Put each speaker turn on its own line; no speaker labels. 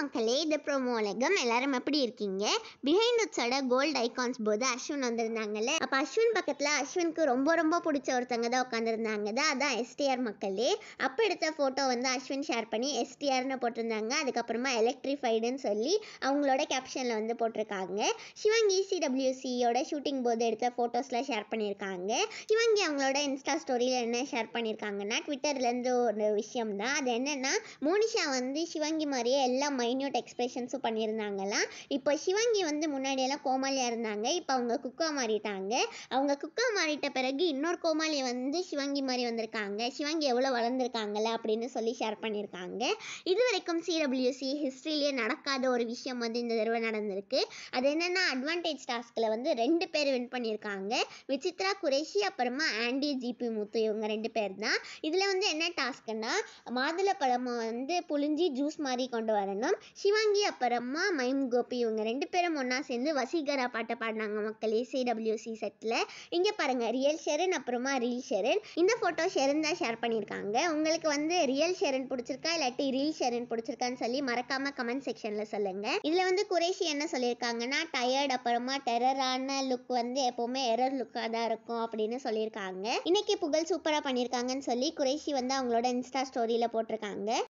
மக்களே இந்த ப்ரோமோ உலகம் எல்லாரும் எப்படி இருக்கீங்க பிஹைண்ட் உட்ஸோட கோல்டு ஐகான்ஸ் போது அஸ்வின் வந்திருந்தாங்கல்ல அப்போ அஸ்வின் பக்கத்தில் அஸ்வினுக்கு ரொம்ப ரொம்ப பிடிச்ச ஒருத்தங்க தான் உட்காந்துருந்தாங்க தான் அதான் எஸ்டிஆர் மக்களே அப்போ எடுத்த ஃபோட்டோ வந்து அஸ்வின் ஷேர் பண்ணி எஸ்டிஆர்னு போட்டிருந்தாங்க அதுக்கப்புறமா எலக்ட்ரிஃபைடுன்னு சொல்லி அவங்களோட கேப்ஷனில் வந்து போட்டிருக்காங்க சிவங்கி சிடபிள்யூசியோட ஷூட்டிங் போது எடுத்த ஃபோட்டோஸ்லாம் ஷேர் பண்ணியிருக்காங்க சிவங்கி அவங்களோட இன்ஸ்டா ஸ்டோரியில் என்ன ஷேர் பண்ணியிருக்காங்கன்னா ட்விட்டர்லேருந்து ஒரு விஷயம் தான் அது என்னென்னா மோனிஷா வந்து சிவங்கி மாதிரியே எல்லா மைன்யூட் எக்ஸ்பிரஷன்ஸும் பண்ணியிருந்தாங்களாம் இப்போ சிவங்கி வந்து முன்னாடியெல்லாம் கோமாளியாக இருந்தாங்க இப்போ அவங்க குக்கா மாறிட்டாங்க அவங்க குக்கா மாறிட்ட பிறகு இன்னொரு கோமாளி வந்து சிவங்கி மாதிரி வந்திருக்காங்க சிவங்கி எவ்வளோ வளர்ந்துருக்காங்கல்ல அப்படின்னு சொல்லி ஷேர் பண்ணியிருக்காங்க இது வரைக்கும் சிடபிள்யூசி ஹிஸ்ட்ரியிலேயே நடக்காத ஒரு விஷயம் வந்து இந்த தடவை நடந்திருக்கு அது என்னென்னா அட்வான்டேஜ் டாஸ்கில் வந்து ரெண்டு பேர் வின் பண்ணியிருக்காங்க விசித்ரா குரேஷி அப்புறமா ஆண்டி ஜிபி முத்து இவங்க ரெண்டு பேர் தான் இதில் வந்து என்ன டாஸ்க்குன்னா மாதுளை பழமை வந்து புழிஞ்சி ஜூஸ் மாதிரி கொண்டு வரணும் சிவாங்கி அப்புறமா மைம் கோபி இவங்க ரெண்டு பேரும் ஒன்றா சேர்ந்து வசீகரா பாட்டை பாடினாங்க மக்களே சி செட்டில் இங்கே பாருங்கள் ரியல் ஷெரன் அப்புறமா ரீல் ஷெரன் இந்த ஃபோட்டோ ஷெரன் தான் ஷேர் பண்ணியிருக்காங்க உங்களுக்கு வந்து ரியல் ஷெரன் பிடிச்சிருக்கா இல்லாட்டி ரீல் ஷெரன் பிடிச்சிருக்கான்னு சொல்லி மறக்காம கமெண்ட் செக்ஷனில் சொல்லுங்கள் இதில் வந்து குறைஷி என்ன சொல்லியிருக்காங்கன்னா டயர்ட் அப்புறமா டெரரான லுக் வந்து எப்போவுமே எரர் லுக்காக தான் இருக்கும் அப்படின்னு சொல்லியிருக்காங்க இன்னைக்கு புகழ் சூப்பராக பண்ணியிருக்காங்கன்னு சொல்லி குறைஷி வந்து அவங்களோட இன்ஸ்டா ஸ்டோரியில் போட்டிருக்காங்க